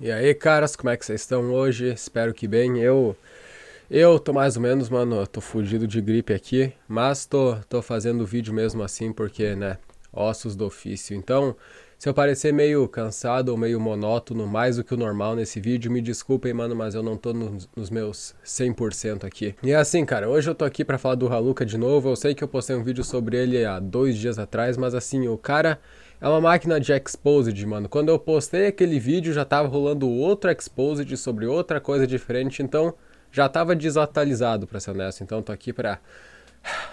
E aí, caras, como é que vocês estão hoje? Espero que bem. Eu eu tô mais ou menos, mano, tô fugido de gripe aqui, mas tô tô fazendo vídeo mesmo assim porque, né, ossos do ofício. Então, se eu parecer meio cansado ou meio monótono, mais do que o normal nesse vídeo, me desculpem, mano, mas eu não tô no, nos meus 100% aqui. E é assim, cara, hoje eu tô aqui pra falar do Haluka de novo. Eu sei que eu postei um vídeo sobre ele há dois dias atrás, mas assim, o cara é uma máquina de exposed, mano. Quando eu postei aquele vídeo, já tava rolando outro exposed sobre outra coisa diferente, então já tava desatualizado, pra ser honesto. Então tô aqui pra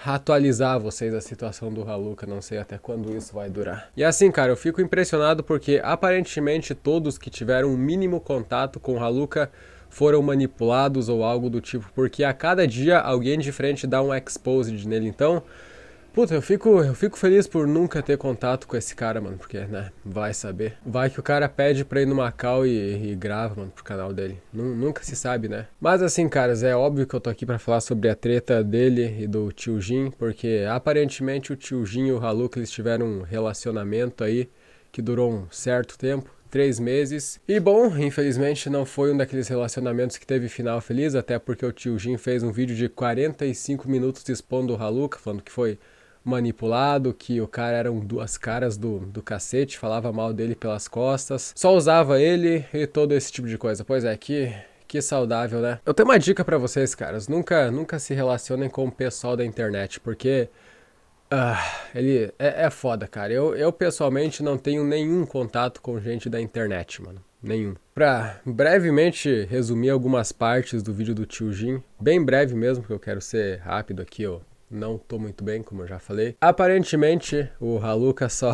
atualizar vocês a situação do Haluka. não sei até quando isso vai durar. E assim, cara, eu fico impressionado porque aparentemente todos que tiveram um mínimo contato com o Haluka foram manipulados ou algo do tipo, porque a cada dia alguém de frente dá um exposed nele, então... Puta, eu fico, eu fico feliz por nunca ter contato com esse cara, mano, porque, né, vai saber. Vai que o cara pede pra ir no Macau e, e grava, mano, pro canal dele. N nunca se sabe, né? Mas assim, caras, é óbvio que eu tô aqui pra falar sobre a treta dele e do tio Jin, porque aparentemente o tio Jin e o Haluk, eles tiveram um relacionamento aí que durou um certo tempo três meses. E bom, infelizmente não foi um daqueles relacionamentos que teve final feliz, até porque o tio Jin fez um vídeo de 45 minutos expondo o Haluka, falando que foi manipulado, que o cara era um duas caras do, do cacete, falava mal dele pelas costas, só usava ele e todo esse tipo de coisa. Pois é, que que saudável, né? Eu tenho uma dica para vocês, caras. Nunca, nunca se relacionem com o pessoal da internet, porque ah, ele é, é, foda, cara. Eu, eu pessoalmente não tenho nenhum contato com gente da internet, mano. Nenhum. Pra brevemente resumir algumas partes do vídeo do tio Jim, bem breve mesmo, porque eu quero ser rápido aqui, ó não tô muito bem, como eu já falei. Aparentemente, o Haluka só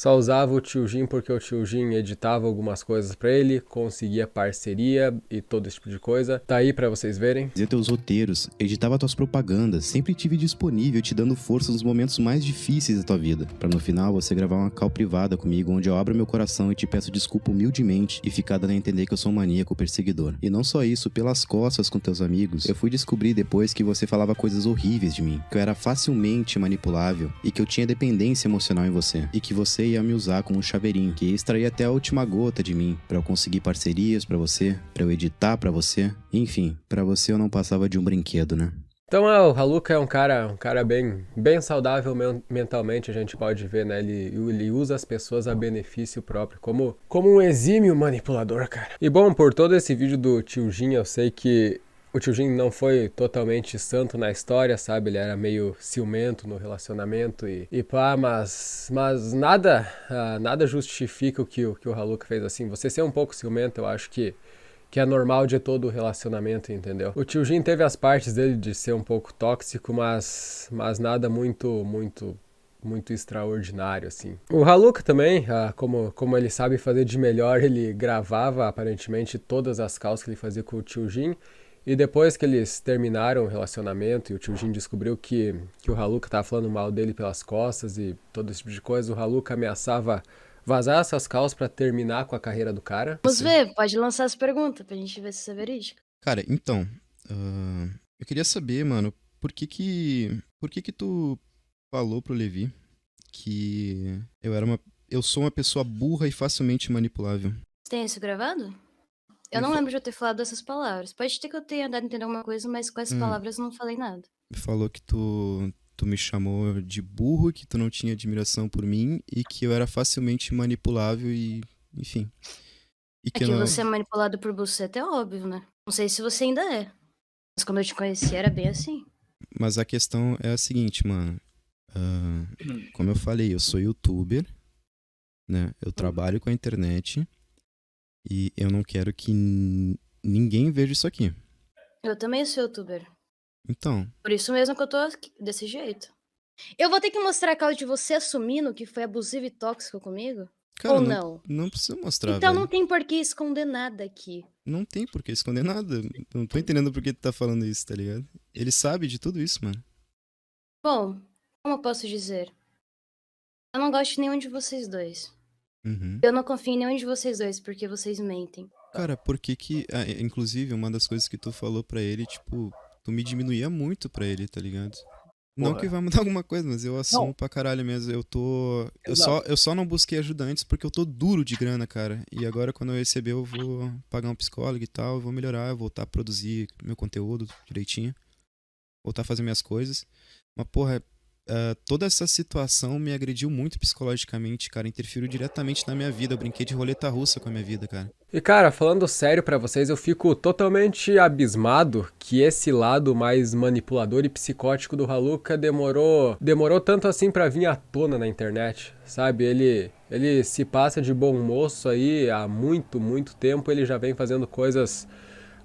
só usava o Tio Jim porque o Tio Jim editava algumas coisas para ele, conseguia parceria e todo esse tipo de coisa. Tá aí para vocês verem. Fazia teus roteiros, editava tuas propagandas, sempre tive disponível te dando força nos momentos mais difíceis da tua vida, para no final você gravar uma cal privada comigo onde eu abro meu coração e te peço desculpa humildemente e ficada a entender que eu sou um maníaco perseguidor. E não só isso, pelas costas com teus amigos, eu fui descobrir depois que você falava coisas horríveis de mim, que eu era facilmente manipulável e que eu tinha dependência emocional em você e que você a me usar como um chaveirinho, que extraía até a última gota de mim para eu conseguir parcerias para você, para eu editar para você, enfim, para você eu não passava de um brinquedo, né? Então, é, o Haluka é um cara, um cara bem, bem saudável mentalmente, a gente pode ver, né? Ele, ele usa as pessoas a benefício próprio, como, como um exímio manipulador, cara. E bom, por todo esse vídeo do tio Jin, eu sei que o tio Jim não foi totalmente santo na história, sabe? Ele era meio ciumento no relacionamento e, e pá, mas, mas nada uh, nada justifica o que, o que o Haluka fez assim. Você ser um pouco ciumento, eu acho que que é normal de todo o relacionamento, entendeu? O tio Jim teve as partes dele de ser um pouco tóxico, mas mas nada muito muito muito extraordinário, assim. O Haluka também, ah, como, como ele sabe fazer de melhor, ele gravava aparentemente todas as calças que ele fazia com o tio Jim e depois que eles terminaram o relacionamento e o tio Jim descobriu que, que o Haluka estava falando mal dele pelas costas e todo esse tipo de coisa, o Haluka ameaçava vazar essas calças para terminar com a carreira do cara. Vamos ver, pode lançar as perguntas pra gente ver se é verídico. Cara, então, uh, eu queria saber, mano, por que que, por que que tu falou pro Levi que eu era uma, eu sou uma pessoa burra e facilmente manipulável? tem isso gravado? Eu não lembro de eu ter falado essas palavras. Pode ter que eu tenha dado a entender alguma coisa, mas com essas hum. palavras eu não falei nada. Falou que tu, tu me chamou de burro, que tu não tinha admiração por mim e que eu era facilmente manipulável e. enfim. E é que é que não... você é manipulado por você é óbvio, né? Não sei se você ainda é. Mas quando eu te conheci era bem assim. Mas a questão é a seguinte, mano. Uh, como eu falei, eu sou youtuber, né? Eu hum. trabalho com a internet e eu não quero que ninguém veja isso aqui. Eu também sou youtuber. Então. Por isso mesmo que eu tô desse jeito. Eu vou ter que mostrar a causa de você assumindo que foi abusivo e tóxico comigo? Cara, Ou não? Não, não precisa mostrar. Então velho. não tem por que esconder nada aqui. Não tem por que esconder nada. Não tô entendendo por que tu tá falando isso, tá ligado? Ele sabe de tudo isso, mano. Bom, como eu posso dizer? Eu não gosto de nenhum de vocês dois. Uhum. Eu não confio em nenhum de vocês dois, porque vocês mentem. Cara, por que que. Ah, inclusive, uma das coisas que tu falou para ele, tipo, tu me diminuía muito para ele, tá ligado? Porra. Não que vai mudar alguma coisa, mas eu assumo não. pra caralho mesmo. Eu tô. Eu só, eu só não busquei ajuda antes porque eu tô duro de grana, cara. E agora, quando eu receber, eu vou pagar um psicólogo e tal, eu vou melhorar, eu voltar a produzir meu conteúdo direitinho. Voltar a fazer minhas coisas. Mas, porra, ah, toda essa situação me agrediu muito psicologicamente, cara. Interferiu diretamente na minha vida. Eu brinquei de roleta russa com a minha vida, cara. E, cara, falando sério para vocês, eu fico totalmente abismado que esse lado mais manipulador e psicótico do Haluka demorou, demorou tanto assim para vir à tona na internet, sabe? Ele ele se passa de bom moço aí há muito, muito tempo, ele já vem fazendo coisas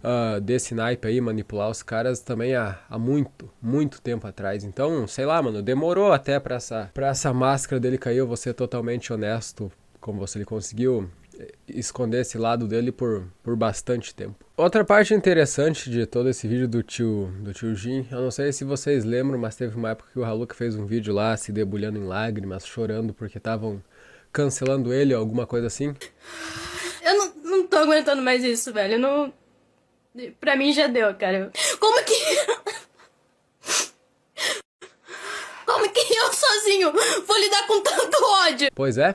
uh, desse naipe aí, manipular os caras também há, há muito, muito tempo atrás. Então, sei lá, mano, demorou até pra essa, pra essa máscara dele cair. Eu vou ser totalmente honesto com você ele conseguiu eh, esconder esse lado dele por, por bastante tempo. Outra parte interessante de todo esse vídeo do tio do tio Jin, eu não sei se vocês lembram, mas teve uma época que o Haluk fez um vídeo lá se debulhando em lágrimas, chorando porque estavam cancelando ele ou alguma coisa assim. Eu não, não tô aguentando mais isso, velho. Eu não Pra mim já deu, cara. Como que. Como que eu sozinho vou lidar com tanto ódio? Pois é.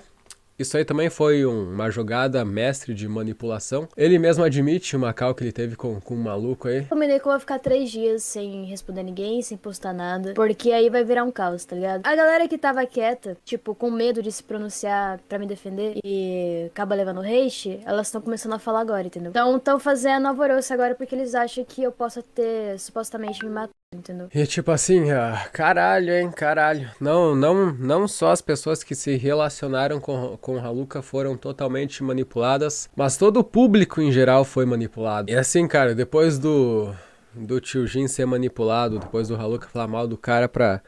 Isso aí também foi um, uma jogada mestre de manipulação. Ele mesmo admite uma cal que ele teve com, com um maluco aí. Combinei que eu vou ficar três dias sem responder ninguém, sem postar nada, porque aí vai virar um caos, tá ligado? A galera que tava quieta, tipo, com medo de se pronunciar para me defender e acaba levando hate, elas estão começando a falar agora, entendeu? Então estão fazendo alvoroço agora porque eles acham que eu possa ter supostamente me matado entendeu? E é tipo assim, caralho, hein, caralho. Não, não, não só as pessoas que se relacionaram com, com Haluka foram totalmente manipuladas, mas todo o público em geral foi manipulado. E assim, cara, depois do do tio Jin ser manipulado, depois do Haluca falar mal do cara pra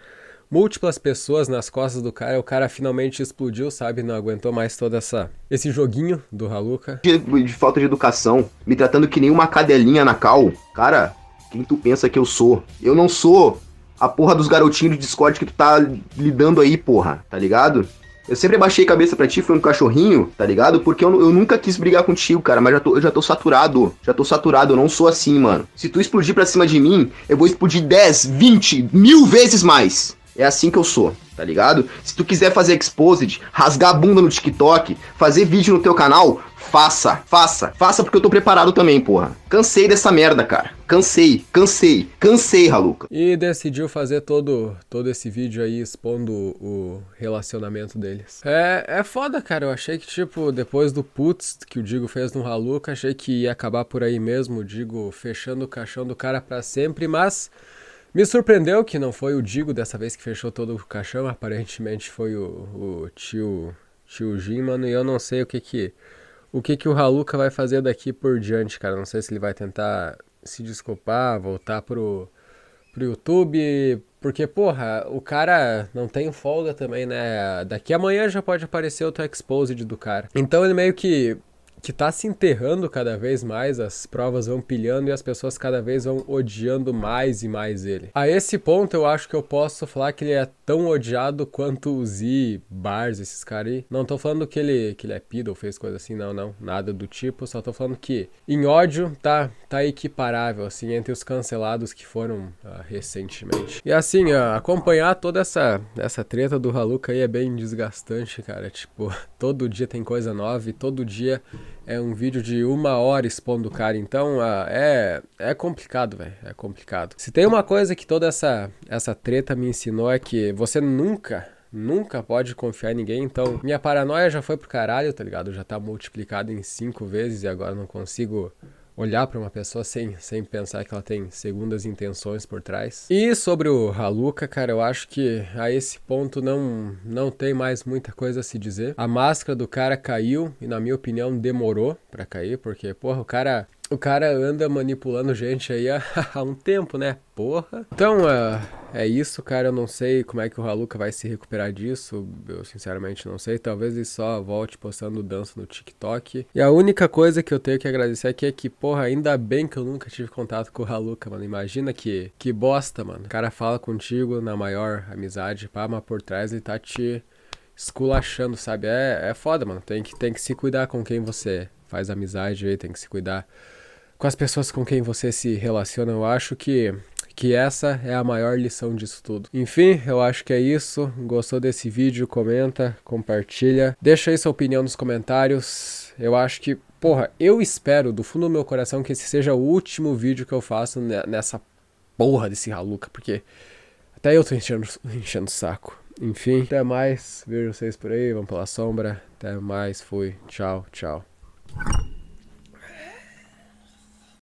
múltiplas pessoas nas costas do cara, o cara finalmente explodiu, sabe? Não aguentou mais toda essa esse joguinho do Haluca. De, de falta de educação, me tratando que nem uma cadelinha na cal. Cara, quem tu pensa que eu sou? Eu não sou a porra dos garotinhos de Discord que tu tá lidando aí, porra, tá ligado? Eu sempre baixei a cabeça pra ti, foi um cachorrinho, tá ligado? Porque eu, eu nunca quis brigar contigo, cara, mas já tô, eu já tô saturado. Já tô saturado, eu não sou assim, mano. Se tu explodir pra cima de mim, eu vou explodir 10, 20, mil vezes mais. É assim que eu sou, tá ligado? Se tu quiser fazer exposed, rasgar a bunda no TikTok, fazer vídeo no teu canal, faça, faça, faça porque eu tô preparado também, porra. Cansei dessa merda, cara. Cansei, cansei, cansei, Raluca. E decidiu fazer todo, todo esse vídeo aí expondo o relacionamento deles. É, é foda, cara. Eu achei que, tipo, depois do putz que o Digo fez no Raluca, achei que ia acabar por aí mesmo. O Digo fechando o caixão do cara para sempre, mas. Me surpreendeu que não foi o Digo dessa vez que fechou todo o caixão, aparentemente foi o, o tio, tio Jim, mano, e eu não sei o que que, o que que o Haluka vai fazer daqui por diante, cara, não sei se ele vai tentar se desculpar, voltar pro, pro YouTube, porque, porra, o cara não tem folga também, né, daqui amanhã já pode aparecer outro exposed do cara, então ele meio que que está se enterrando cada vez mais, as provas vão pilhando e as pessoas cada vez vão odiando mais e mais ele. A esse ponto eu acho que eu posso falar que ele é tão odiado quanto o Z, Bars, esses caras aí. Não tô falando que ele, que ele é pida ou fez coisa assim, não, não, nada do tipo, só tô falando que em ódio tá, tá equiparável, assim, entre os cancelados que foram ah, recentemente. E assim, ah, acompanhar toda essa, essa treta do Haluca aí é bem desgastante, cara, tipo, todo dia tem coisa nova e todo dia é um vídeo de uma hora expondo o cara, então uh, é, é complicado, velho. É complicado. Se tem uma coisa que toda essa, essa treta me ensinou é que você nunca, nunca pode confiar em ninguém. Então, minha paranoia já foi pro caralho, tá ligado? Já tá multiplicado em cinco vezes e agora não consigo olhar para uma pessoa sem, sem pensar que ela tem segundas intenções por trás. E sobre o Haluca, cara, eu acho que a esse ponto não, não tem mais muita coisa a se dizer. A máscara do cara caiu e, na minha opinião, demorou para cair, porque, porra, o cara o cara anda manipulando gente aí há, há um tempo, né? Porra. Então, ah, é isso, cara. Eu não sei como é que o Haluca vai se recuperar disso. Eu sinceramente não sei. Talvez ele só volte postando dança no TikTok. E a única coisa que eu tenho que agradecer aqui é que, porra, ainda bem que eu nunca tive contato com o Haluca, mano. Imagina que, que bosta, mano. O cara fala contigo na maior amizade, pá, mas por trás ele tá te esculachando, sabe? É, é foda, mano. Tem que, tem que se cuidar com quem você faz amizade aí, tem que se cuidar com as pessoas com quem você se relaciona, eu acho que que essa é a maior lição disso tudo. Enfim, eu acho que é isso. Gostou desse vídeo? Comenta, compartilha. Deixa aí sua opinião nos comentários. Eu acho que, porra, eu espero do fundo do meu coração que esse seja o último vídeo que eu faço nessa porra desse Haluca, porque até eu tô enchendo, enchendo o saco. Enfim, até mais. Vejo vocês por aí. Vamos pela sombra. Até mais. Fui. Tchau, tchau.